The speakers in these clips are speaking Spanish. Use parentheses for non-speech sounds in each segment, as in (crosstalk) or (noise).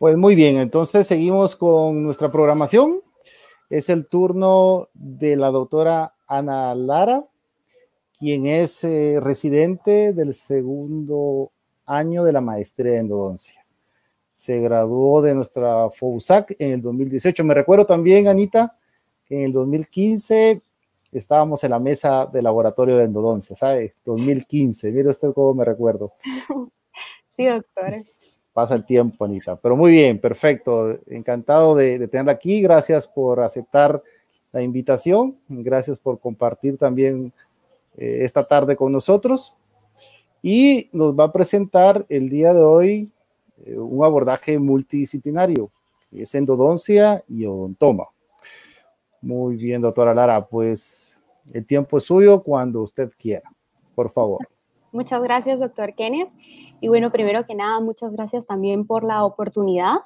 Pues muy bien, entonces seguimos con nuestra programación. Es el turno de la doctora Ana Lara, quien es eh, residente del segundo año de la maestría en endodoncia. Se graduó de nuestra FOUSAC en el 2018. Me recuerdo también, Anita, que en el 2015 estábamos en la mesa del laboratorio de endodoncia, ¿sabe? 2015, mire usted cómo me recuerdo. (laughs) Sí, doctora pasa el tiempo, Anita. Pero muy bien, perfecto. Encantado de, tenerla aquí. Gracias por aceptar la invitación. Gracias por compartir también eh, esta tarde con nosotros. Y nos va a presentar el día de hoy eh, un abordaje multidisciplinario, es endodoncia y odontoma. Muy bien, doctora Lara, pues el tiempo es suyo cuando usted quiera, por favor. Muchas gracias, doctor Kenneth. Y bueno, primero que nada, muchas gracias también por la oportunidad.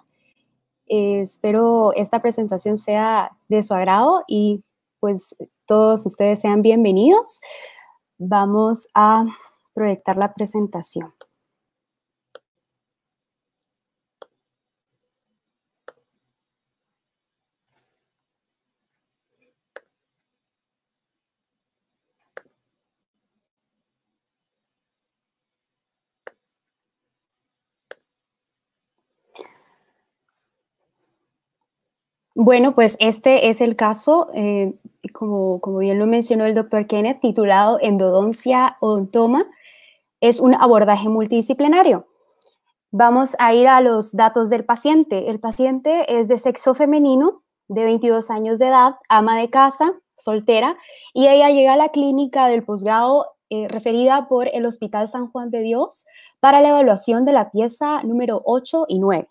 Eh, espero esta presentación sea de su agrado y pues todos ustedes sean bienvenidos. Vamos a proyectar la presentación. Bueno, pues este es el caso, eh, como, bien lo mencionó el doctor Kenneth, titulado Endodoncia odontoma. Es un abordaje multidisciplinario. Vamos a ir a los datos del paciente. El paciente es de sexo femenino, de 22 años de edad, ama de casa, soltera, y ella llega a la clínica del posgrado eh, referida por el Hospital San Juan de Dios para la evaluación de la pieza número 8 y 9.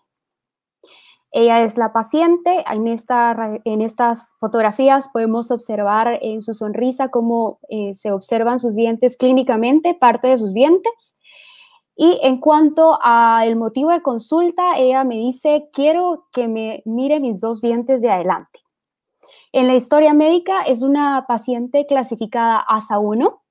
Ella es la paciente. En, estas fotografías podemos observar en su sonrisa cómo eh, se observan sus dientes clínicamente, parte de sus dientes. Y en cuanto al motivo de consulta, ella me dice, quiero que me mire mis dos dientes de adelante. En la historia médica es una paciente clasificada ASA 1.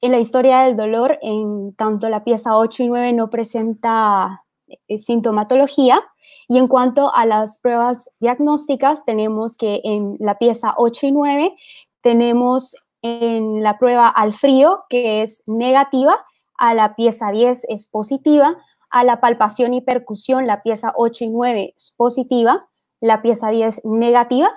En la historia del dolor, en tanto la pieza 8 y 9 no presenta eh, sintomatología. Y en cuanto a las pruebas diagnósticas, tenemos que en la pieza 8 y 9 tenemos en la prueba al frío, que es negativa, a la pieza 10 es positiva, a la palpación y percusión, la pieza 8 y 9 es positiva, la pieza 10 negativa.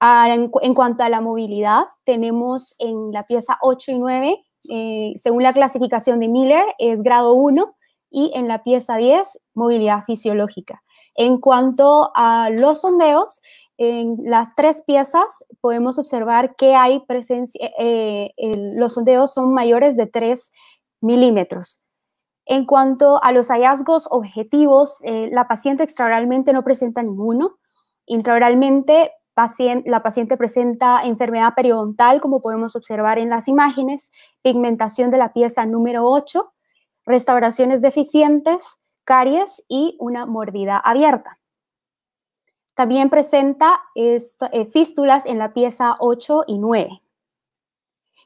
En cuanto a la movilidad, tenemos en la pieza 8 y 9, eh, según la clasificación de Miller, es grado 1 y en la pieza 10, movilidad fisiológica. En cuanto a los sondeos, en las tres piezas podemos observar que hay presencia, eh, eh, los sondeos son mayores de 3 milímetros. En cuanto a los hallazgos objetivos, eh, la paciente extraoralmente no presenta ninguno. Intraoralmente, la paciente presenta enfermedad periodontal, como podemos observar en las imágenes, pigmentación de la pieza número 8, restauraciones deficientes, caries y una mordida abierta. También presenta eh, fístulas en la pieza 8 y 9.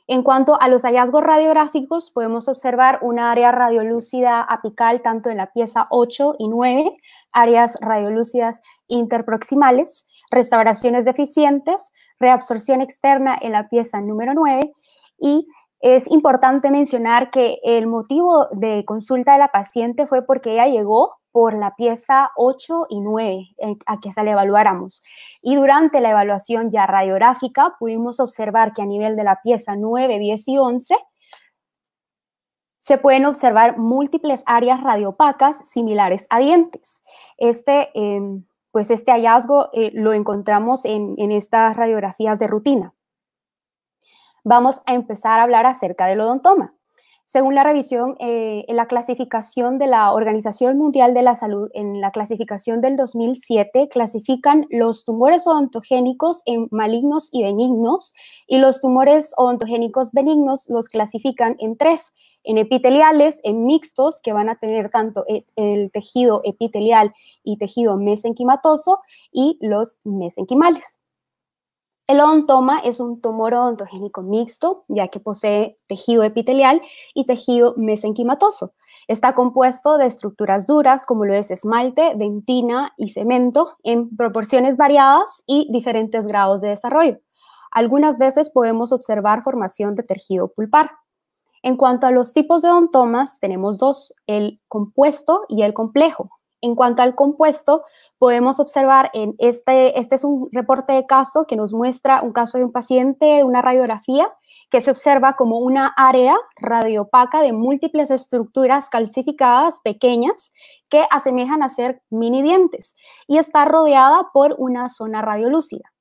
En cuanto a los hallazgos radiográficos, podemos observar un área radiolúcida apical tanto en la pieza 8 y 9, áreas radiolúcidas interproximales, restauraciones deficientes, reabsorción externa en la pieza número 9 y es importante mencionar que el motivo de consulta de la paciente fue porque ella llegó por la pieza 8 y 9 a que se la evaluáramos. Y durante la evaluación ya radiográfica pudimos observar que a nivel de la pieza 9, 10 y 11 se pueden observar múltiples áreas radiopacas similares a dientes. Este, em, pues este hallazgo eh, lo encontramos en estas radiografías de rutina vamos a empezar a hablar acerca del odontoma. Según la revisión, eh, en la clasificación de la Organización Mundial de la Salud, en la clasificación del 2007, clasifican los tumores odontogénicos en malignos y benignos, y los tumores odontogénicos benignos los clasifican en tres, en epiteliales, en mixtos, que van a tener tanto e, el tejido epitelial y tejido mesenquimatoso, y los mesenquimales. El odontoma es un tumor odontogénico mixto, ya que posee tejido epitelial y tejido mesenquimatoso. Está compuesto de estructuras duras como lo es esmalte, dentina y cemento en proporciones variadas y diferentes grados de desarrollo. Algunas veces podemos observar formación de tejido pulpar. En cuanto a los tipos de odontomas, tenemos dos, el compuesto y el complejo. En cuanto al compuesto, podemos observar en este, este es un reporte de caso que nos muestra un caso de un paciente, una radiografía, que se observa como una área radiopaca de múltiples estructuras calcificadas pequeñas que asemejan a ser mini dientes y está rodeada por una zona radiolúcida.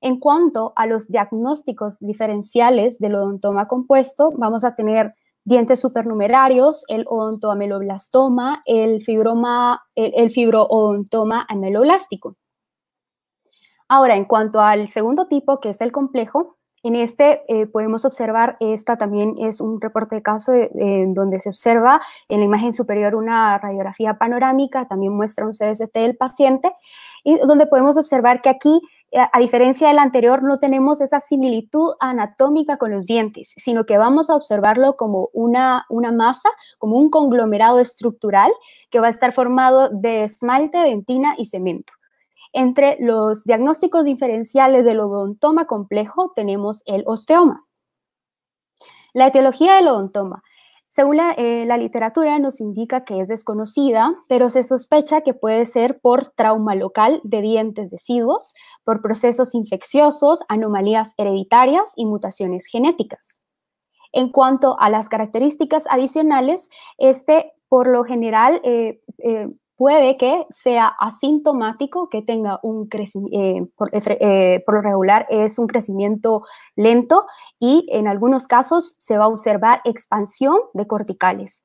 En cuanto a los diagnósticos diferenciales del odontoma compuesto, vamos a tener dientes supernumerarios, el odontoameloblastoma, el, fibroma, el, fibroodontoma ameloblástico. Ahora, en cuanto al segundo tipo, que es el complejo, en este eh, podemos observar, esta también es un reporte de caso eh, en donde se observa en la imagen superior una radiografía panorámica, también muestra un CST del paciente, y donde podemos observar que aquí eh, a diferencia del anterior, no tenemos esa similitud anatómica con los dientes, sino que vamos a observarlo como una, una masa, como un conglomerado estructural que va a estar formado de esmalte, dentina y cemento. Entre los diagnósticos diferenciales del odontoma complejo tenemos el osteoma. La etiología del odontoma. Según eh, la, literatura nos indica que es desconocida, pero se sospecha que puede ser por trauma local de dientes deciduos, por procesos infecciosos, anomalías hereditarias y mutaciones genéticas. En cuanto a las características adicionales, este por lo general eh, eh, puede que sea asintomático, que tenga un crecimiento, eh, eh, eh, por, lo regular es un crecimiento lento y en algunos casos se va a observar expansión de corticales.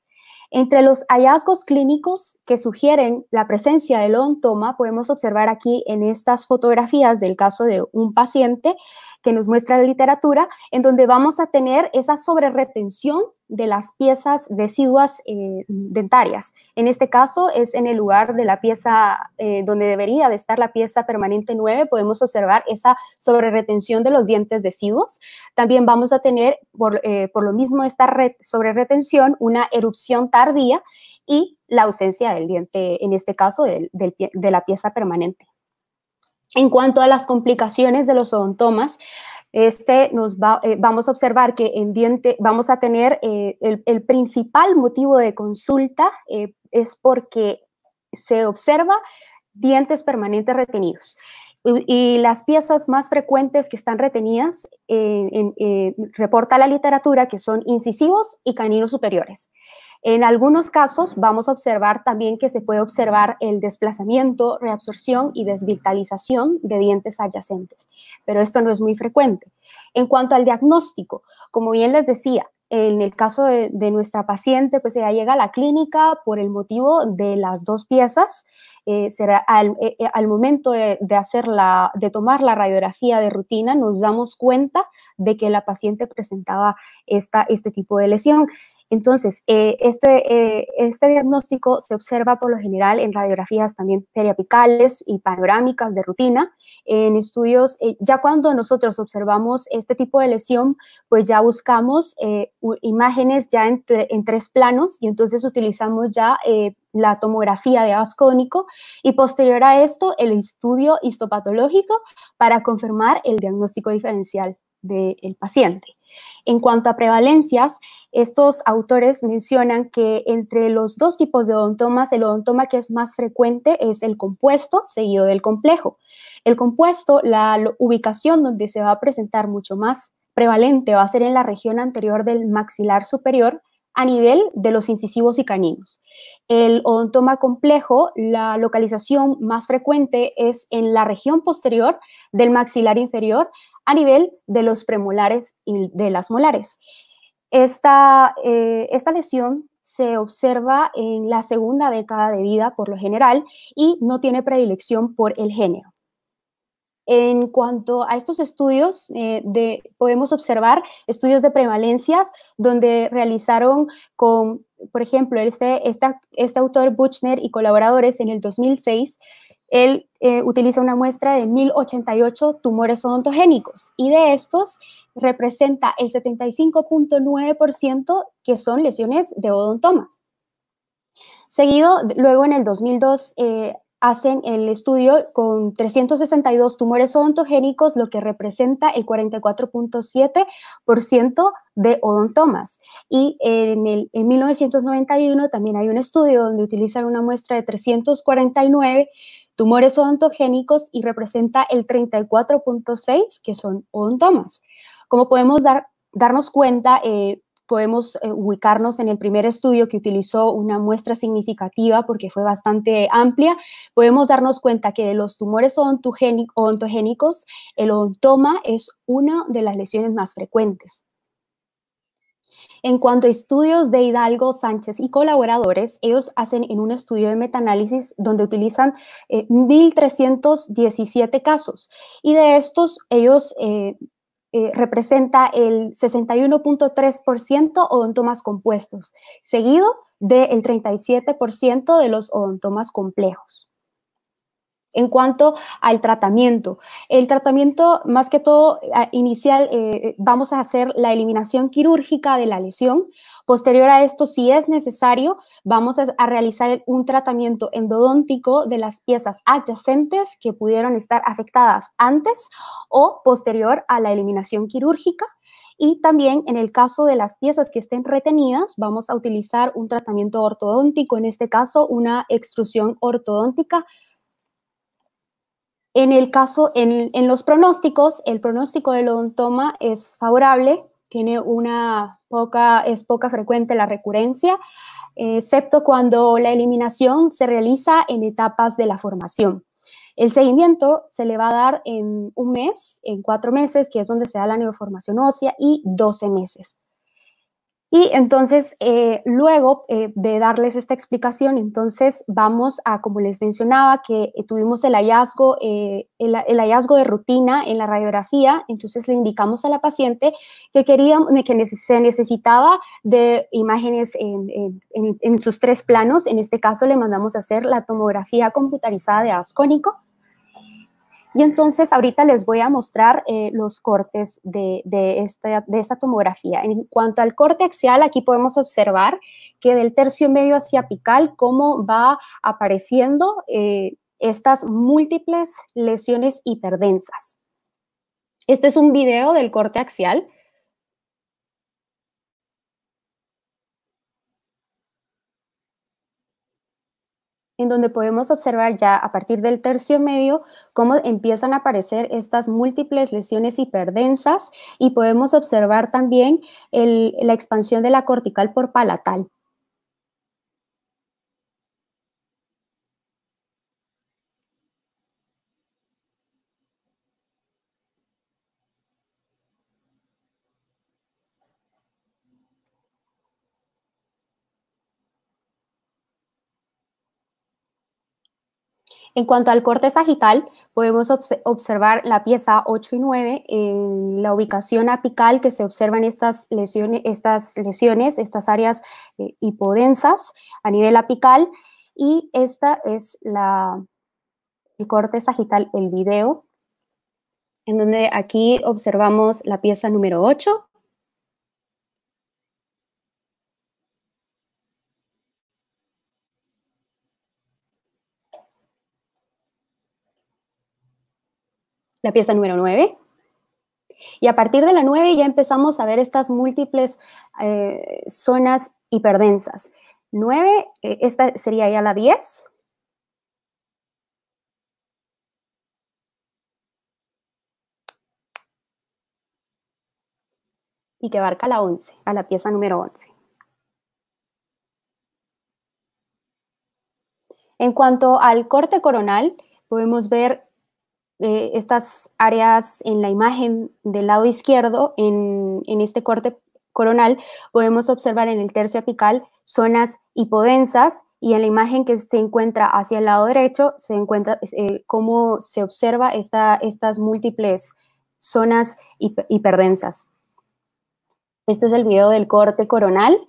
Entre los hallazgos clínicos que sugieren la presencia del ontoma, podemos observar aquí en estas fotografías del caso de un paciente que nos muestra la literatura, en donde vamos a tener esa sobreretención de las piezas deciduas eh, dentarias. En este caso es en el lugar de la pieza eh, donde debería de estar la pieza permanente 9, podemos observar esa sobreretención de los dientes deciduos. También vamos a tener, por, eh, lo mismo, esta sobreretención, una erupción tardía y la ausencia del diente, en este caso, de la pieza permanente. En cuanto a las complicaciones de los odontomas, este nos eh, vamos a observar que en diente vamos a tener eh, el, principal motivo de consulta eh, es porque se observa dientes permanentes retenidos. Y, las piezas más frecuentes que están retenidas, reporta la literatura, que son incisivos y caninos superiores. En algunos casos vamos a observar también que se puede observar el desplazamiento, reabsorción y desvitalización de dientes adyacentes, pero esto no es muy frecuente. En cuanto al diagnóstico, como bien les decía, en el caso de, nuestra paciente, pues ella llega a la clínica por el motivo de las dos piezas. Eh, será eh, eh, al, momento de, de, hacer la, de tomar la radiografía de rutina, nos damos cuenta de que la paciente presentaba esta, este tipo de lesión. Entonces, eh, este, eh, este, diagnóstico se observa por lo general en radiografías también periapicales y panorámicas de rutina, en estudios, eh, ya cuando nosotros observamos este tipo de lesión, pues ya buscamos imágenes ya en, tres planos y entonces utilizamos ya la tomografía de cónico y posterior a esto el estudio histopatológico para confirmar el diagnóstico diferencial del paciente. En cuanto a prevalencias, estos autores mencionan que entre los dos tipos de odontomas, el odontoma que es más frecuente es el compuesto seguido del complejo. El compuesto, la ubicación donde se va a presentar mucho más prevalente va a ser en la región anterior del maxilar superior a nivel de los incisivos y caninos. El odontoma complejo, la localización más frecuente es en la región posterior del maxilar inferior a nivel de los premolares y de las molares. Esta, eh, esta lesión se observa en la segunda década de vida por lo general y no tiene predilección por el género. En cuanto a estos estudios, eh, de, podemos observar estudios de prevalencias donde realizaron con, por ejemplo, este, este autor Buchner y colaboradores en el 2006, él eh, utiliza una muestra de 1088 tumores odontogénicos y de estos representa el 75.9% que son lesiones de odontomas. Seguido, luego en el 2002 eh, hacen el estudio con 362 tumores odontogénicos, lo que representa el 44.7% de odontomas. Y en, el, en 1991 también hay un estudio donde utilizan una muestra de 349 Tumores odontogénicos y representa el 34.6, que son odontomas. Como podemos darnos cuenta, eh, podemos eh, ubicarnos en el primer estudio que utilizó una muestra significativa porque fue bastante amplia, podemos darnos cuenta que de los tumores odontogénicos, el odontoma es una de las lesiones más frecuentes. En cuanto a estudios de Hidalgo, Sánchez y colaboradores, ellos hacen en un estudio de metaanálisis donde utilizan 1.317 eh, casos y de estos ellos... representan eh, eh, representa el 61.3% odontomas compuestos, seguido del 37% de los odontomas complejos. En cuanto al tratamiento, el tratamiento más que todo eh, inicial, eh, eh, vamos a hacer la eliminación quirúrgica de la lesión. Posterior a esto, si es necesario, vamos a, a realizar un tratamiento endodóntico de las piezas adyacentes que pudieron estar afectadas antes o posterior a la eliminación quirúrgica. Y también en el caso de las piezas que estén retenidas, vamos a utilizar un tratamiento ortodóntico, en este caso una extrusión ortodóntica en el caso, en, los pronósticos, el pronóstico del odontoma es favorable, tiene una poca, es poca frecuente la recurrencia, excepto cuando la eliminación se realiza en etapas de la formación. El seguimiento se le va a dar en un mes, en cuatro meses, que es donde se da la neoformación ósea, y 12 meses. Y entonces, eh, luego eh, de darles esta explicación, entonces vamos a, como les mencionaba, que eh, tuvimos el hallazgo, el, hallazgo de rutina en la radiografía, entonces le indicamos a la paciente que, queríamos, que se necesitaba de imágenes en, en sus tres planos, en este caso le mandamos a hacer la tomografía computarizada de ascónico, y entonces ahorita les voy a mostrar eh, los cortes de, esta, tomografía. En cuanto al corte axial, aquí podemos observar que del tercio medio hacia apical, cómo va apareciendo eh, estas múltiples lesiones hiperdensas. Este es un video del corte axial en donde podemos observar ya a partir del tercio medio cómo empiezan a aparecer estas múltiples lesiones hiperdensas y podemos observar también la expansión de la cortical por palatal. En cuanto al corte sagital, podemos observar la pieza 8 y 9 en eh, la ubicación apical que se observan estas lesiones, estas, lesiones, estas áreas eh, hipodensas a nivel apical. Y esta es la, el corte sagital, el video, en donde aquí observamos la pieza número 8 la pieza número 9. Y a partir de la 9 ya empezamos a ver estas múltiples eh, zonas hiperdensas. 9, eh, esta sería ya la 10. Y que abarca la 11, a la pieza número 11. En cuanto al corte coronal, podemos ver eh, estas áreas en la imagen del lado izquierdo, en, este corte coronal, podemos observar en el tercio apical zonas hipodensas y en la imagen que se encuentra hacia el lado derecho se encuentra eh, cómo se observa estas múltiples zonas hiperdensas. Este es el video del corte coronal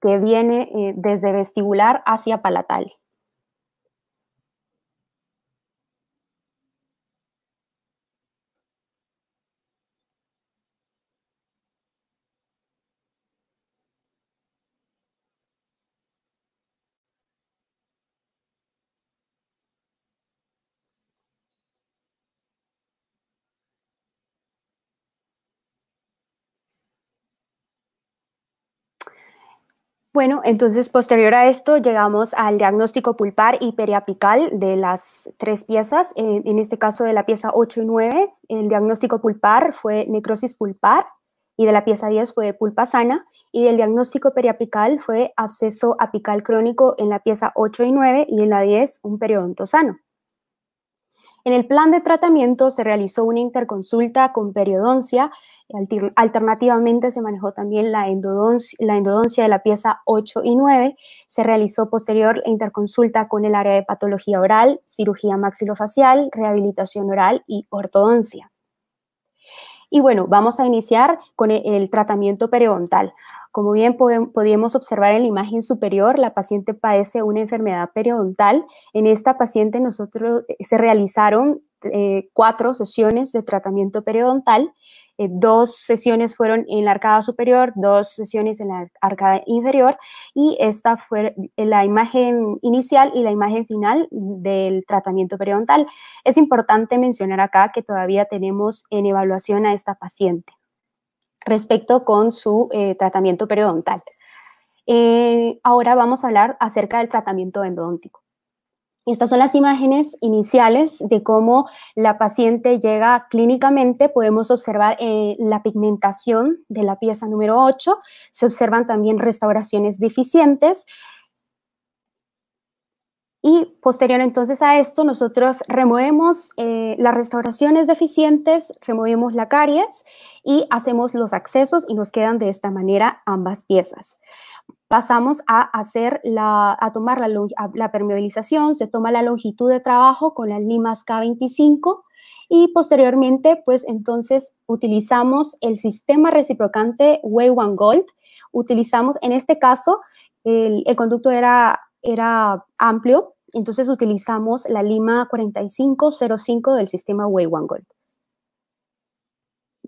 que viene eh, desde vestibular hacia palatal. Bueno, entonces posterior a esto llegamos al diagnóstico pulpar y periapical de las tres piezas, eh, en, este caso de la pieza 8 y 9, el diagnóstico pulpar fue necrosis pulpar y de la pieza 10 fue pulpa sana y del diagnóstico periapical fue absceso apical crónico en la pieza 8 y 9 y en la 10 un periodonto sano. En el plan de tratamiento se realizó una interconsulta con periodoncia, alternativamente se manejó también la endodoncia, de la pieza 8 y 9, se realizó posterior interconsulta con el área de patología oral, cirugía maxilofacial, rehabilitación oral y ortodoncia. Y bueno, vamos a iniciar con e-, el tratamiento periodontal. Como bien podíamos observar en la imagen superior, la paciente padece una enfermedad periodontal. En esta paciente nosotros eh, se realizaron eh, cuatro sesiones de tratamiento periodontal. Eh, dos sesiones fueron en la arcada superior, dos sesiones en la arcada inferior y esta fue la imagen inicial y la imagen final del tratamiento periodontal. Es importante mencionar acá que todavía tenemos en evaluación a esta paciente respecto con su eh, tratamiento periodontal. Eh, ahora vamos a hablar acerca del tratamiento endodóntico. Estas son las imágenes iniciales de cómo la paciente llega clínicamente. Podemos observar eh, la pigmentación de la pieza número 8. Se observan también restauraciones deficientes. Y posterior entonces a esto, nosotros removemos eh, las restauraciones deficientes, removemos la caries y hacemos los accesos y nos quedan de esta manera ambas piezas pasamos a hacer la, tomar la, permeabilización, se toma la longitud de trabajo con las limas K25 y posteriormente, pues entonces utilizamos el sistema reciprocante Way One Gold. Utilizamos, en este caso, el, conducto era, amplio, entonces utilizamos la lima 4505 del sistema Way One Gold.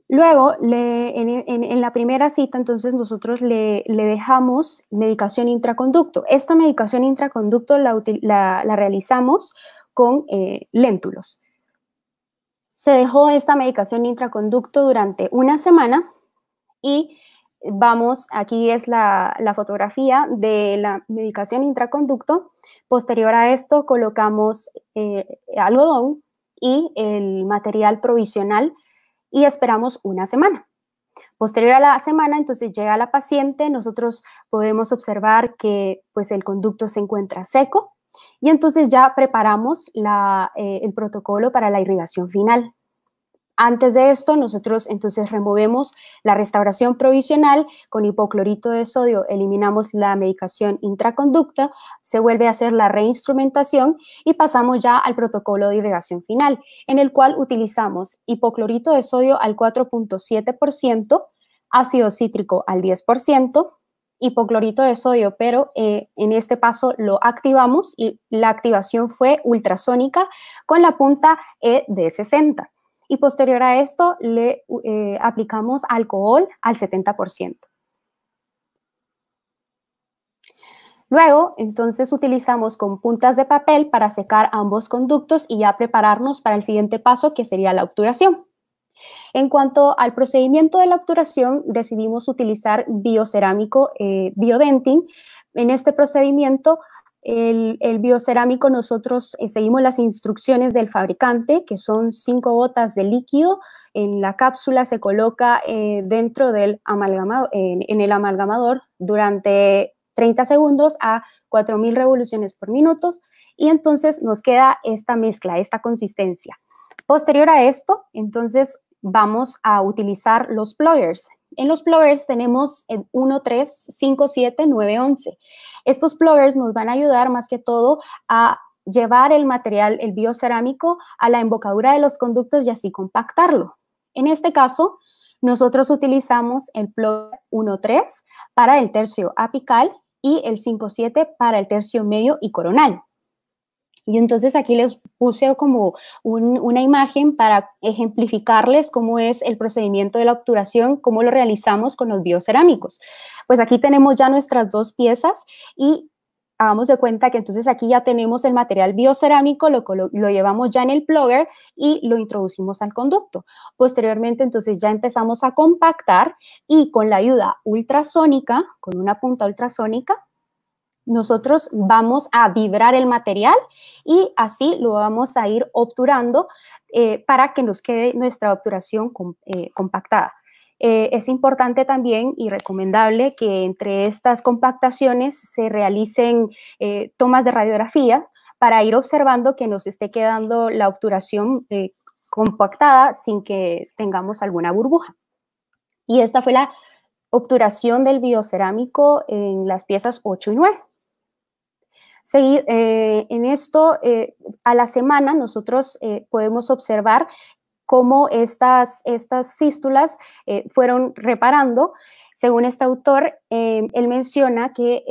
Luego, en, la primera cita, entonces nosotros le, dejamos medicación intraconducto. Esta medicación intraconducto la, realizamos con eh, léntulos. Se dejó esta medicación intraconducto durante una semana y vamos, aquí es la, fotografía de la medicación intraconducto. Posterior a esto colocamos eh, algodón y el material provisional y esperamos una semana. Posterior a la semana, entonces llega la paciente, nosotros podemos observar que pues el conducto se encuentra seco y entonces ya preparamos la, eh, el protocolo para la irrigación final. Antes de esto, nosotros entonces removemos la restauración provisional con hipoclorito de sodio, eliminamos la medicación intraconducta, se vuelve a hacer la reinstrumentación y pasamos ya al protocolo de irrigación final, en el cual utilizamos hipoclorito de sodio al 4.7%, ácido cítrico al 10%, hipoclorito de sodio, pero eh, en este paso lo activamos y la activación fue ultrasónica con la punta E de 60 y posterior a esto le eh, aplicamos alcohol al 70%. Luego, entonces utilizamos con puntas de papel para secar ambos conductos y ya prepararnos para el siguiente paso que sería la obturación. En cuanto al procedimiento de la obturación, decidimos utilizar biocerámico eh, biodentin. En este procedimiento el, biocerámico, nosotros eh, seguimos las instrucciones del fabricante, que son cinco gotas de líquido. En la cápsula se coloca eh, dentro del amalgamado, en, el amalgamador durante 30 segundos a 4.000 revoluciones por minuto y entonces nos queda esta mezcla, esta consistencia. Posterior a esto, entonces vamos a utilizar los pliers en los ploggers tenemos el 1, 3, 5, 7, 9, 11. Estos ploggers nos van a ayudar más que todo a llevar el material, el biocerámico, a la embocadura de los conductos y así compactarlo. En este caso, nosotros utilizamos el 1, 1.3 para el tercio apical y el 5.7 para el tercio medio y coronal. Y entonces aquí les puse como una imagen para ejemplificarles cómo es el procedimiento de la obturación, cómo lo realizamos con los biocerámicos. Pues aquí tenemos ya nuestras dos piezas y hagamos de cuenta que entonces aquí ya tenemos el material biocerámico, lo, llevamos ya en el plugger y lo introducimos al conducto. Posteriormente, entonces ya empezamos a compactar y con la ayuda ultrasónica, con una punta ultrasónica, nosotros vamos a vibrar el material y así lo vamos a ir obturando eh, para que nos quede nuestra obturación eh, compactada. Eh, es importante también y recomendable que entre estas compactaciones se realicen tomas de radiografías para ir observando que nos esté quedando la obturación compactada sin que tengamos alguna burbuja. Y esta fue la obturación del biocerámico en las piezas 8 y 9. Seguir, eh, en esto, eh, a la semana nosotros eh, podemos observar cómo estas, estas fístulas fueron reparando. Según este autor, él menciona que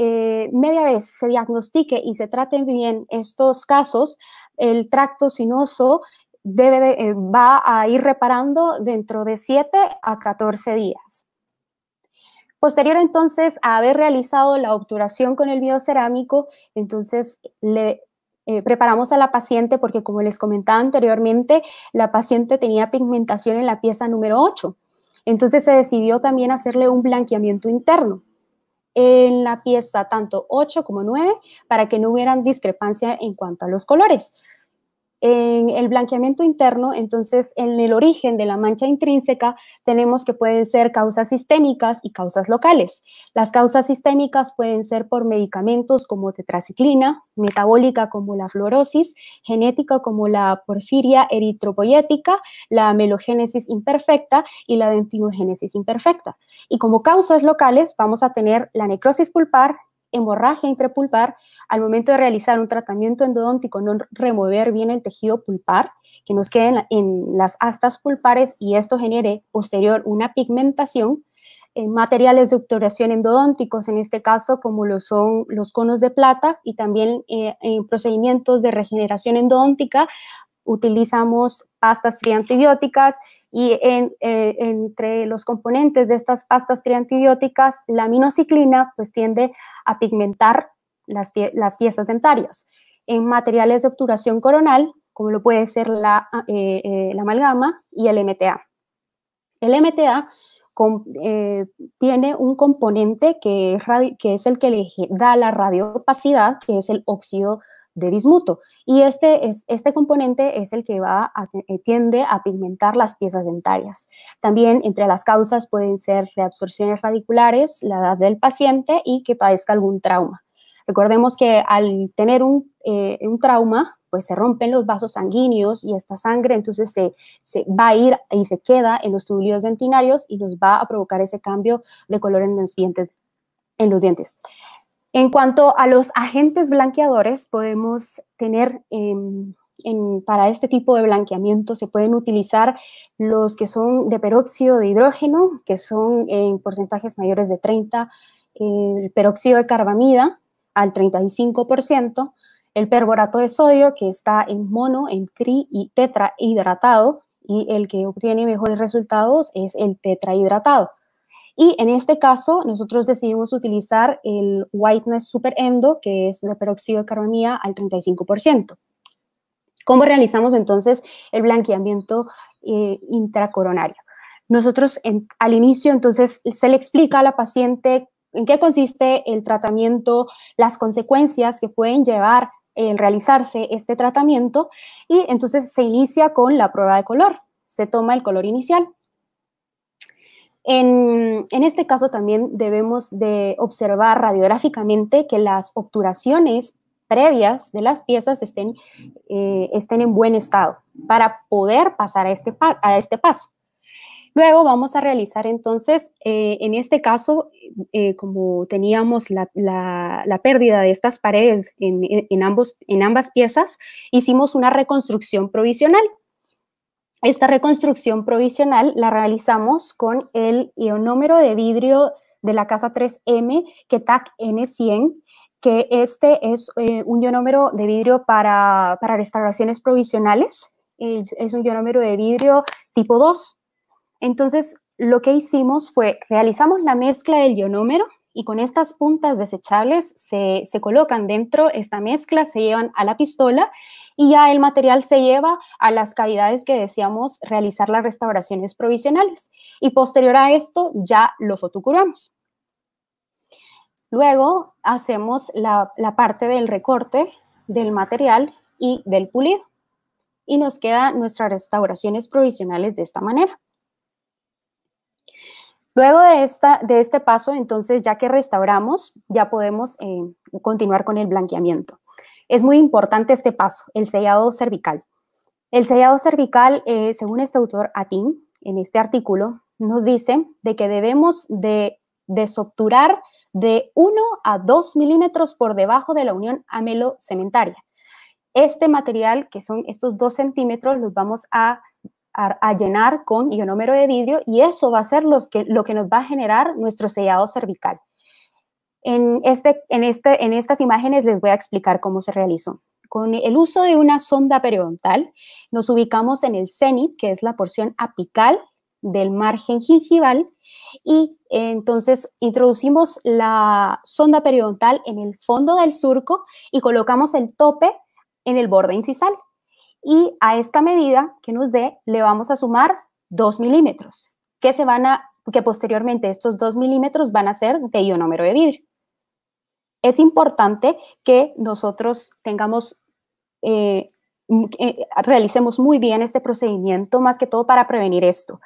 media vez se diagnostique y se traten bien estos casos, el tracto sinoso debe va a ir reparando dentro de 7 a 14 días. Posterior entonces a haber realizado la obturación con el biocerámico, entonces le eh, preparamos a la paciente porque como les comentaba anteriormente, la paciente tenía pigmentación en la pieza número 8. Entonces se decidió también hacerle un blanqueamiento interno en la pieza tanto 8 como 9 para que no hubieran discrepancia en cuanto a los colores. En el blanqueamiento interno, entonces, en el origen de la mancha intrínseca, tenemos que pueden ser causas sistémicas y causas locales. Las causas sistémicas pueden ser por medicamentos como tetraciclina, metabólica como la fluorosis, genética como la porfiria eritropoyética, la melogénesis imperfecta y la dentinogénesis imperfecta. Y como causas locales, vamos a tener la necrosis pulpar, hemorragia intrapulpar, al momento de realizar un tratamiento endodóntico, no remover bien el tejido pulpar, que nos queden en, las astas pulpares y esto genere posterior una pigmentación. En eh, materiales de obturación endodónticos, en este caso como lo son los conos de plata y también eh, en procedimientos de regeneración endodóntica utilizamos pastas triantibióticas y eh, entre los componentes de estas pastas triantibióticas, la aminociclina pues tiende a pigmentar las, piezas dentarias. En materiales de obturación coronal, como lo puede ser la, eh, eh, amalgama y el MTA. El MTA tiene un componente que es, que es, el que le da la radiopacidad, que es el óxido de bismuto. Y este, es, este componente es el que va a, eh, tiende a pigmentar las piezas dentarias. También entre las causas pueden ser reabsorciones radiculares, la edad del paciente y que padezca algún trauma. Recordemos que al tener un, eh, trauma, pues se rompen los vasos sanguíneos y esta sangre entonces se, va a ir y se queda en los tubulillos dentinarios y nos va a provocar ese cambio de color en los dientes. En los dientes. En cuanto a los agentes blanqueadores, podemos tener em, para este tipo de blanqueamiento se pueden utilizar los que son de peróxido de hidrógeno, que son en porcentajes mayores de 30, eh, el peróxido de carbamida al 35%, el perborato de sodio, que está en mono, en tri y tetrahidratado, y el que obtiene mejores resultados es el tetrahidratado. Y en este caso, nosotros decidimos utilizar el whiteness super endo, que es el peróxido de carbonía, al 35%. ¿Cómo realizamos entonces el blanqueamiento eh, intracoronario? Nosotros al inicio, entonces, se le explica a la paciente en qué consiste el tratamiento, las consecuencias que pueden llevar en realizarse este tratamiento y entonces se inicia con la prueba de color. Se toma el color inicial, en, este caso también debemos de observar radiográficamente que las obturaciones previas de las piezas estén, eh, estén en buen estado para poder pasar a este, a este paso. Luego vamos a realizar entonces, eh, en este caso, eh, como teníamos la, pérdida de estas paredes en, ambos, en ambas piezas, hicimos una reconstrucción provisional. Esta reconstrucción provisional la realizamos con el ionómero de vidrio de la casa 3M, que TAC N100, que este es eh, un ionómero de vidrio para, restauraciones provisionales. Es, es, un ionómero de vidrio tipo 2. Entonces, lo que hicimos fue, realizamos la mezcla del ionómero y con estas puntas desechables se, colocan dentro esta mezcla, se llevan a la pistola y ya el material se lleva a las cavidades que deseamos realizar las restauraciones provisionales. Y posterior a esto ya lo fotocuramos. Luego hacemos la, la parte del recorte del material y del pulido. Y nos quedan nuestras restauraciones provisionales de esta manera. Luego de, este paso, entonces, ya que restauramos, ya podemos eh, continuar con el blanqueamiento. Es muy importante este paso, el sellado cervical. El sellado cervical, eh, según este autor Atin, en este artículo, nos dice de que debemos de desobturar de 1 a 2 milímetros por debajo de la unión amelocementaria. Este material, que son estos 2 centímetros, los vamos a a, llenar con ionómero de vidrio y eso va a ser que, lo que nos va a generar nuestro sellado cervical. En, este, en, este, en estas imágenes les voy a explicar cómo se realizó. Con el uso de una sonda periodontal, nos ubicamos en el cenit, que es la porción apical del margen gingival, y entonces introducimos la sonda periodontal en el fondo del surco y colocamos el tope en el borde incisal y a esta medida que nos dé le vamos a sumar 2 milímetros, que se van a, que posteriormente estos 2 milímetros van a ser de ionómero de vidrio. Es importante que nosotros tengamos, eh, realicemos muy bien este procedimiento, más que todo para prevenir esto.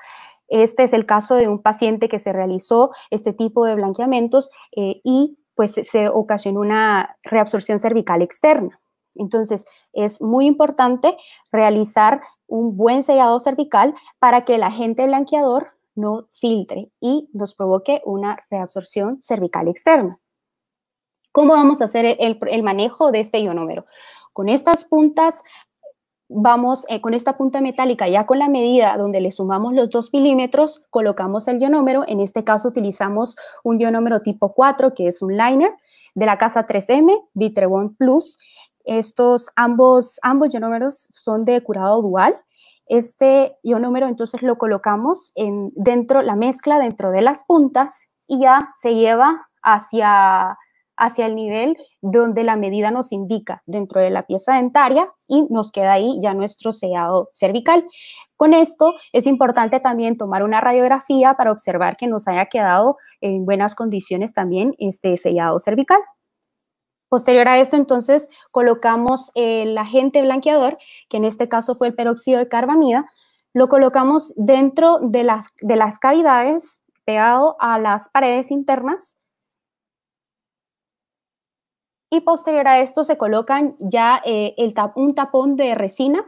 Este es el caso de un paciente que se realizó este tipo de blanqueamientos eh, y pues se ocasionó una reabsorción cervical externa. Entonces, es muy importante realizar un buen sellado cervical para que el agente blanqueador no filtre y nos provoque una reabsorción cervical externa. ¿Cómo vamos a hacer el, manejo de este ionómero? Con estas puntas vamos eh, con esta punta metálica, ya con la medida donde le sumamos los 2 milímetros, colocamos el ionómero. En este caso utilizamos un ionómero tipo 4, que es un liner, de la casa 3M, Vitrebond Plus. Estos ambos, ambos ionómeros son de curado dual. Este ionómero entonces lo colocamos en, dentro, la mezcla dentro de las puntas y ya se lleva hacia, hacia el nivel donde la medida nos indica dentro de la pieza dentaria y nos queda ahí ya nuestro sellado cervical. Con esto es importante también tomar una radiografía para observar que nos haya quedado en buenas condiciones también este sellado cervical. Posterior a esto, entonces, colocamos el agente blanqueador, que en este caso fue el peróxido de carbamida, lo colocamos dentro de las, de las cavidades, pegado a las paredes internas. Y posterior a esto se colocan ya eh, el un tapón de resina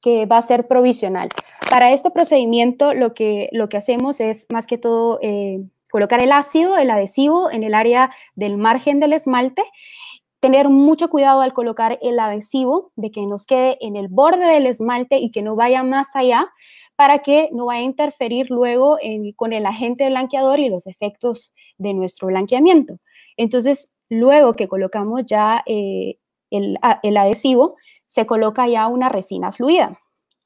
que va a ser provisional. Para este procedimiento lo que, lo que hacemos es más que todo eh, colocar el ácido, el adhesivo en el área del margen del esmalte Tener mucho cuidado al colocar el adhesivo, de que nos quede en el borde del esmalte y que no vaya más allá, para que no vaya a interferir luego con el agente blanqueador y los efectos de nuestro blanqueamiento. Entonces, luego que colocamos ya eh, ah, el, adhesivo, se coloca ya una resina fluida.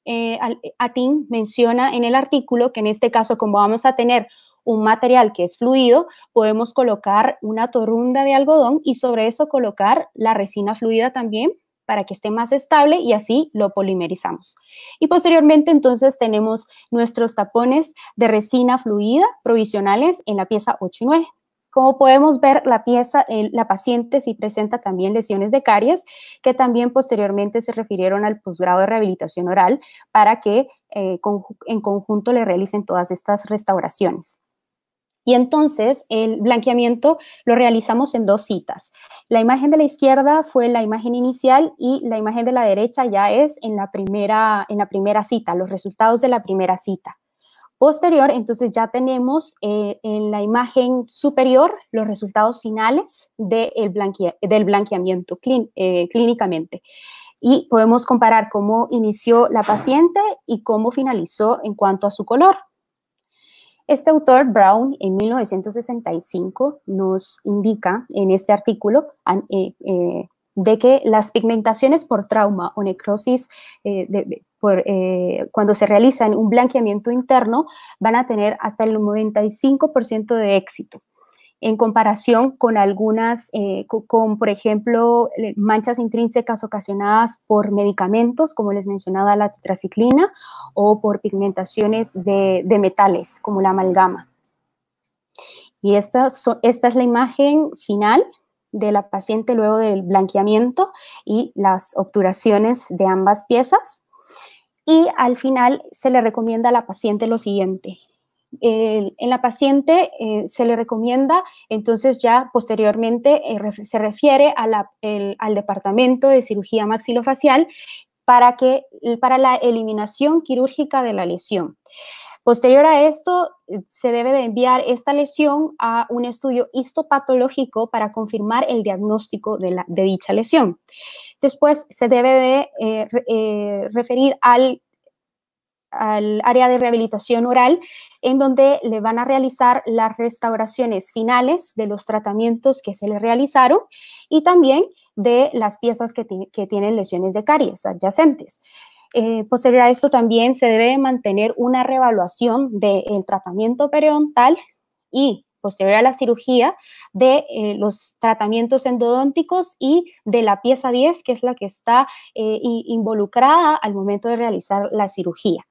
Eh, Atin menciona en el artículo que en este caso, como vamos a tener un material que es fluido, podemos colocar una torunda de algodón y sobre eso colocar la resina fluida también para que esté más estable y así lo polimerizamos. Y posteriormente entonces tenemos nuestros tapones de resina fluida provisionales en la pieza 8 y 9. Como podemos ver, la pieza, la paciente sí presenta también lesiones de caries, que también posteriormente se refirieron al posgrado de rehabilitación oral para que eh, en conjunto le realicen todas estas restauraciones. Y entonces el blanqueamiento lo realizamos en dos citas. La imagen de la izquierda fue la imagen inicial y la imagen de la derecha ya es en la primera, en la primera cita, los resultados de la primera cita. Posterior, entonces ya tenemos eh, en la imagen superior los resultados finales del blanqueamiento eh, clínicamente. Y podemos comparar cómo inició la paciente y cómo finalizó en cuanto a su color. Este autor, Brown, en 1965, nos indica en este artículo eh, eh, de que las pigmentaciones por trauma o necrosis eh, cuando se realizan un blanqueamiento interno van a tener hasta el 95% de éxito en comparación con algunas, eh, con, por ejemplo, eh, manchas intrínsecas ocasionadas por medicamentos, como les mencionaba la tetraciclina, o por pigmentaciones de, metales, como la amalgama. Y esta es la imagen final de la paciente luego del blanqueamiento y las obturaciones de ambas piezas. Y al final se le recomienda a la paciente lo siguiente, en la paciente eh, se le recomienda, entonces ya posteriormente eh, se refiere al departamento de cirugía maxilofacial para, que, para la eliminación quirúrgica de la lesión. Posterior a esto, eh, se debe de enviar esta lesión a un estudio histopatológico para confirmar el diagnóstico de, dicha lesión. Después se debe de referir al al área de rehabilitación oral, en donde le van a realizar las restauraciones finales de los tratamientos que se le realizaron y también de las piezas que, tienen lesiones de caries adyacentes. Eh, posterior a esto también se debe mantener una reevaluación del tratamiento periodontal y posterior a la cirugía de eh, los tratamientos endodónticos y de la pieza 10, que es la que está eh, involucrada al momento de realizar la cirugía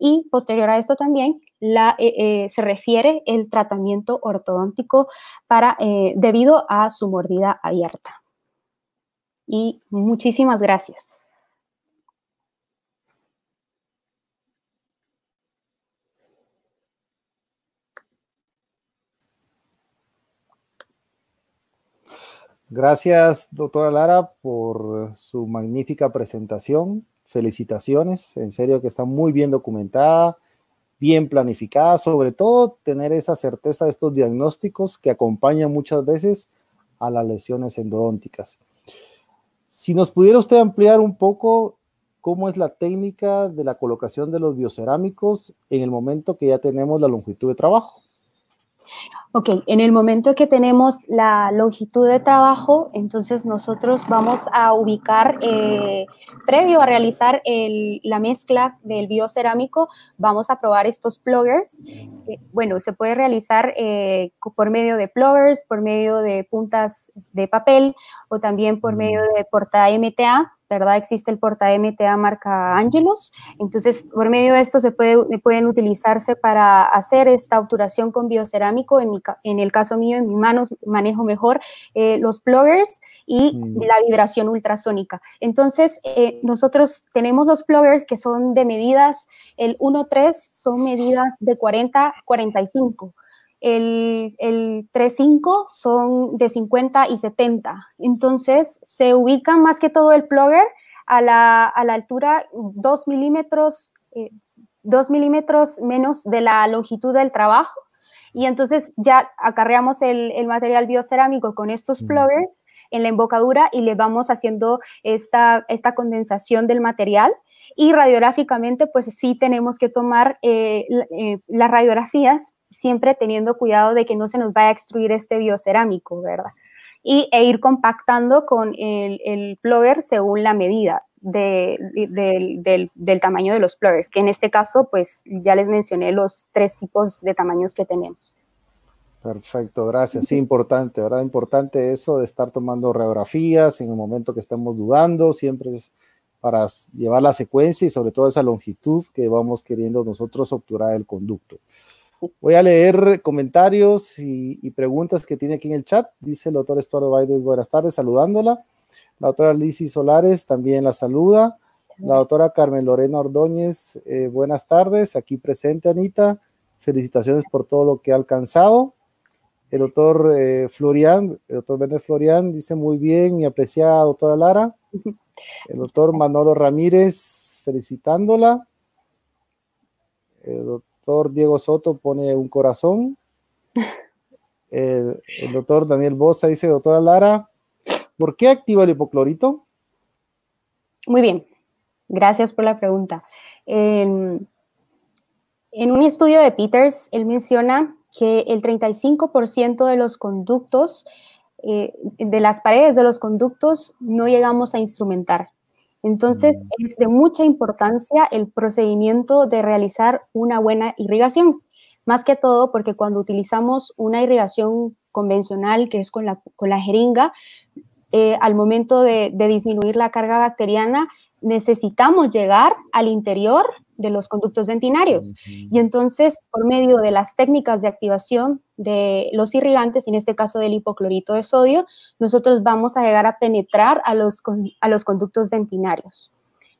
y posterior a esto también eh, eh, se refiere el tratamiento ortodóntico para, eh, debido a su mordida abierta. Y muchísimas gracias. Gracias, doctora Lara, por su magnífica presentación felicitaciones, en serio que está muy bien documentada, bien planificada, sobre todo tener esa certeza de estos diagnósticos que acompañan muchas veces a las lesiones endodónticas. Si nos pudiera usted ampliar un poco cómo es la técnica de la colocación de los biocerámicos en el momento que ya tenemos la longitud de trabajo. Ok, en el momento que tenemos la longitud de trabajo, entonces nosotros vamos a ubicar, eh, previo a realizar la mezcla del biocerámico, vamos a probar estos pluggers. Eh, bueno, se puede realizar eh, por medio de pluggers, por medio de puntas de papel o también por mm. medio de porta MTA. ¿verdad? Existe el porta MTA marca Angelos. Entonces, por medio de esto se pueden utilizarse para hacer esta obturación con biocerámico. En mi en el caso mío, en mis manos, manejo mejor eh, los pluggers y mm. la vibración ultrasónica. Entonces, eh, nosotros tenemos los pluggers que son de medidas, el 1-3 son medidas de 40-45. El, el 3.5 son de 50 y 70. Entonces, se ubica más que todo el plugger a la, a la altura 2 milímetros, 2 eh, milímetros menos de la longitud del trabajo y entonces ya acarreamos el, el material biocerámico con estos plovers en la embocadura y le vamos haciendo esta, esta condensación del material. Y radiográficamente, pues sí tenemos que tomar eh, eh, las radiografías, siempre teniendo cuidado de que no se nos vaya a extruir este biocerámico, ¿verdad? Y, e ir compactando con el, el plover según la medida de, del, tamaño de los plugs que en este caso, pues ya les mencioné los tres tipos de tamaños que tenemos. Perfecto, gracias. Sí, importante, ¿verdad? Importante eso de estar tomando radiografías en el momento que estamos dudando, siempre es para llevar la secuencia y sobre todo esa longitud que vamos queriendo nosotros obturar el conducto. Voy a leer comentarios y, preguntas que tiene aquí en el chat. Dice el doctor Estuardo Baides, buenas tardes, saludándola. La doctora Lisi Solares también la saluda. La doctora Carmen Lorena Ordóñez, eh, buenas tardes, aquí presente Anita, felicitaciones por todo lo que ha alcanzado. El doctor eh, Florian, el doctor Bernard Florian dice muy bien, y apreciada doctora Lara. El doctor Manolo Ramírez, felicitándola. El doctor Diego Soto pone un corazón. (laughs) El, el doctor Daniel Bosa dice, doctora Lara, ¿Por qué activa el hipoclorito? Muy bien, gracias por la pregunta. En, un estudio de Peters, él menciona que el 35% de los conductos, eh, de las paredes de los conductos, no llegamos a instrumentar. Entonces, mm. es de mucha importancia el procedimiento de realizar una buena irrigación. Más que todo, porque cuando utilizamos una irrigación convencional, que es con la, con la jeringa, eh, al momento de, disminuir la carga bacteriana, necesitamos llegar al interior de los conductos dentinarios. Y entonces, por medio de las técnicas de activación de los irrigantes, en este caso del hipoclorito de sodio, nosotros vamos a llegar a penetrar a los, los conductos dentinarios.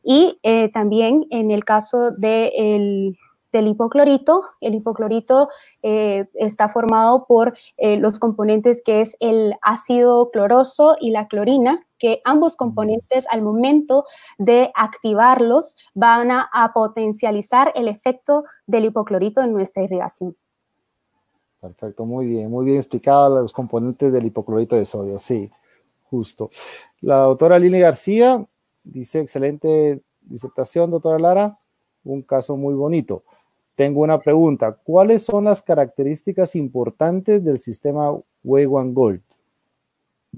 Y eh, también en el caso del de del hipoclorito. El hipoclorito eh, está formado por eh, los componentes que es el ácido cloroso y la clorina, que ambos componentes al momento de activarlos van a, a potencializar el efecto del hipoclorito en nuestra irrigación. Perfecto, muy bien, muy bien explicado los componentes del hipoclorito de sodio, sí, justo. La doctora Lili García dice, excelente disertación, doctora Lara, un caso muy bonito. Tengo una pregunta. ¿Cuáles son las características importantes del sistema Way One Gold?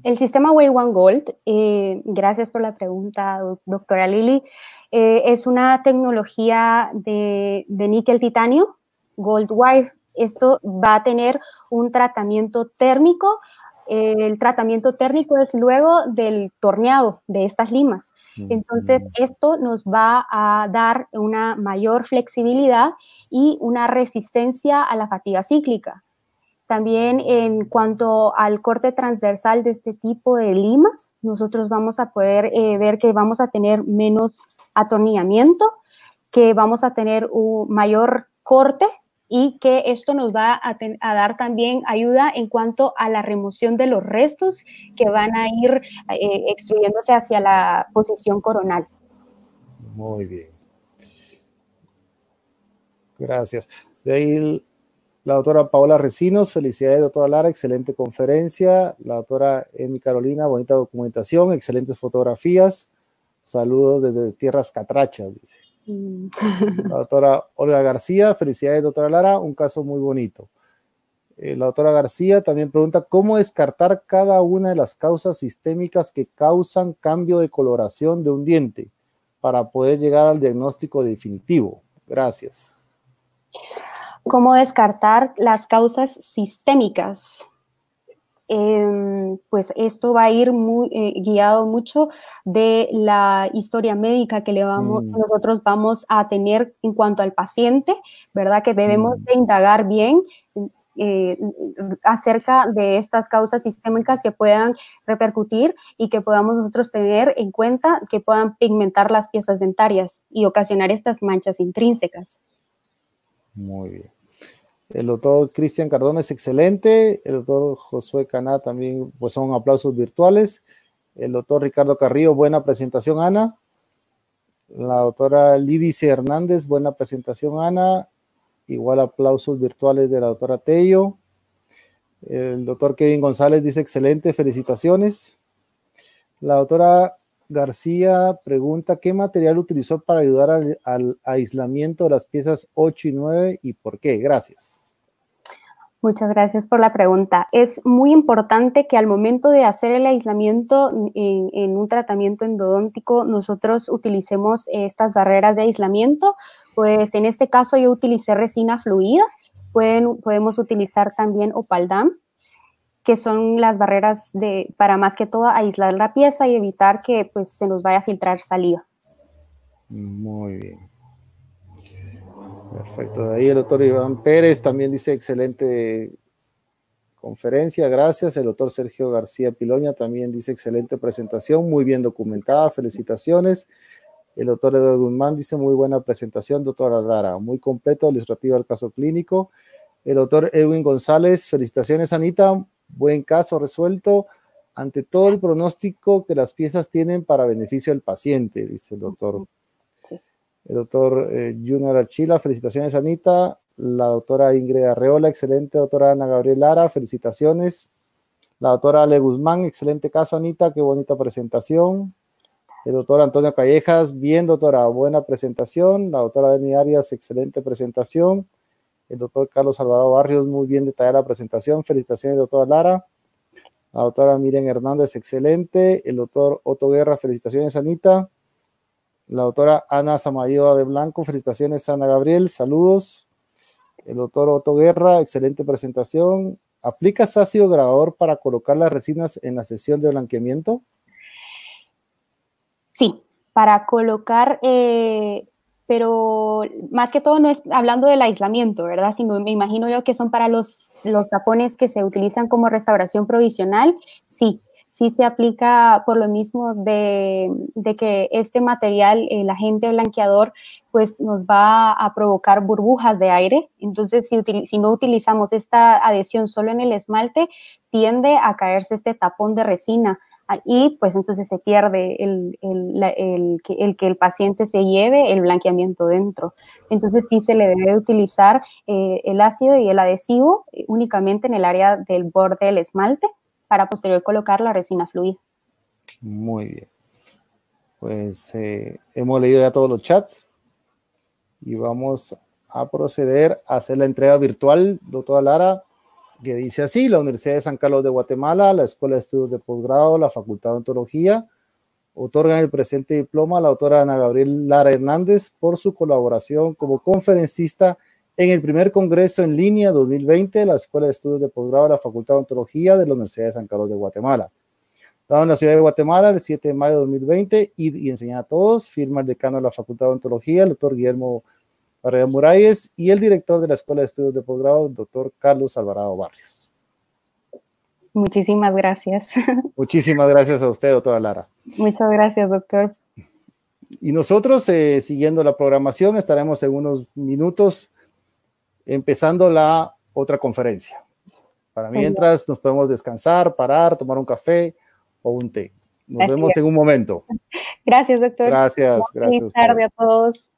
El sistema Way One Gold, eh, gracias por la pregunta, doctora Lili, eh, es una tecnología de, de níquel titanio, Gold Wire. Esto va a tener un tratamiento térmico el tratamiento térmico es luego del torneado de estas limas. Mm, Entonces, mm. esto nos va a dar una mayor flexibilidad y una resistencia a la fatiga cíclica. También en cuanto al corte transversal de este tipo de limas, nosotros vamos a poder eh, ver que vamos a tener menos atornillamiento, que vamos a tener un mayor corte y que esto nos va a, dar también ayuda en cuanto a la remoción de los restos que van a ir eh, extruyéndose hacia la posición coronal. Muy bien. Gracias. De ahí la doctora Paola Recinos, felicidades doctora Lara, excelente conferencia. La doctora Emi Carolina, bonita documentación, excelentes fotografías. Saludos desde Tierras Catrachas, dice. Mm. La doctora Olga García, felicidades doctora Lara, un caso muy bonito. Eh, la doctora García también pregunta, ¿cómo descartar cada una de las causas sistémicas que causan cambio de coloración de un diente para poder llegar al diagnóstico definitivo? Gracias. ¿Cómo descartar las causas sistémicas? Em, pues esto va a ir muy eh, guiado mucho de la historia médica que le vamos, mm. nosotros vamos a tener en cuanto al paciente, ¿verdad? Que debemos mm. de indagar bien eh, acerca de estas causas sistémicas que puedan repercutir y que podamos nosotros tener en cuenta que puedan pigmentar las piezas dentarias y ocasionar estas manchas intrínsecas. Muy bien. El doctor Cristian Cardona es excelente. El doctor Josué Caná también, pues son aplausos virtuales. El doctor Ricardo Carrillo, buena presentación, Ana. La doctora Lidice Hernández, buena presentación, Ana. Igual aplausos virtuales de la doctora Tello. El doctor Kevin González dice excelente, felicitaciones. La doctora García pregunta, ¿qué material utilizó para ayudar al, al, aislamiento de las piezas 8 y 9 y por qué? Gracias. Muchas gracias por la pregunta. Es muy importante que al momento de hacer el aislamiento en, un tratamiento endodóntico, nosotros utilicemos estas barreras de aislamiento. Pues en este caso yo utilicé resina fluida. Pueden, podemos utilizar también opaldam, que son las barreras de, para más que todo aislar la pieza y evitar que pues, se nos vaya a filtrar saliva. Muy bien. Perfecto. De ahí el doctor Iván Pérez también dice excelente conferencia, gracias. El doctor Sergio García Piloña también dice excelente presentación, muy bien documentada, felicitaciones. El doctor Eduardo Guzmán dice muy buena presentación, doctora Lara, muy completo, ilustrativo al caso clínico. El doctor Edwin González, felicitaciones Anita, buen caso resuelto. Ante todo el pronóstico que las piezas tienen para beneficio del paciente, dice el doctor el doctor eh, Junior Archila, felicitaciones Anita, la doctora Ingrid Arreola, excelente, doctora Ana Gabriel Lara, felicitaciones, la doctora Ale Guzmán, excelente caso Anita, qué bonita presentación, el doctor Antonio Callejas, bien doctora, buena presentación, la doctora Demi Arias, excelente presentación, el doctor Carlos Alvarado Barrios, muy bien detallada la presentación, felicitaciones doctora Lara, la doctora Miren Hernández, excelente, el doctor Otto Guerra, felicitaciones Anita, la doctora Ana Samayoa de Blanco, felicitaciones Ana Gabriel, saludos. El doctor Otto Guerra, excelente presentación. ¿Aplicas ácido grabador para colocar las resinas en la sesión de blanqueamiento? Sí, para colocar, eh, pero más que todo no es hablando del aislamiento, ¿verdad? Sino me imagino yo que son para los, los tapones que se utilizan como restauración provisional. Sí, sí se aplica por lo mismo de, que este material, el agente blanqueador, pues nos va a provocar burbujas de aire. Entonces, si, si no utilizamos esta adhesión solo en el esmalte, tiende a caerse este tapón de resina ah, y pues entonces se pierde el, que el paciente se lleve el blanqueamiento dentro. Entonces sí se le debe utilizar eh, el ácido y el adhesivo únicamente en el área del borde del esmalte para posterior colocar la resina fluida. Muy bien. Pues eh, hemos leído ya todos los chats y vamos a proceder a hacer la entrega virtual, doctora Lara, que dice así, la Universidad de San Carlos de Guatemala, la Escuela de Estudios de Posgrado, la Facultad de Ontología, otorgan el presente diploma a la autora Ana Gabriel Lara Hernández por su colaboración como conferencista en el primer Congreso en línea 2020 de la Escuela de Estudios de Posgrado de la Facultad de Ontología de la Universidad de San Carlos de Guatemala. Dado en la ciudad de Guatemala el 7 de mayo de 2020 y, y a todos, firma el decano de la Facultad de Ontología, el doctor Guillermo Barrera Muralles, y el director de la Escuela de Estudios de Posgrado, el doctor Carlos Alvarado Barrios. Muchísimas gracias. (laughs) Muchísimas gracias a usted, doctora Lara. Muchas gracias, doctor. Y nosotros, eh, siguiendo la programación, estaremos en unos minutos empezando la otra conferencia. Para mientras nos podemos descansar, parar, tomar un café o un té. Nos vemos en un momento. (laughs) Gracias, doctor. Gracias, gracias. Buenas tardes a todos.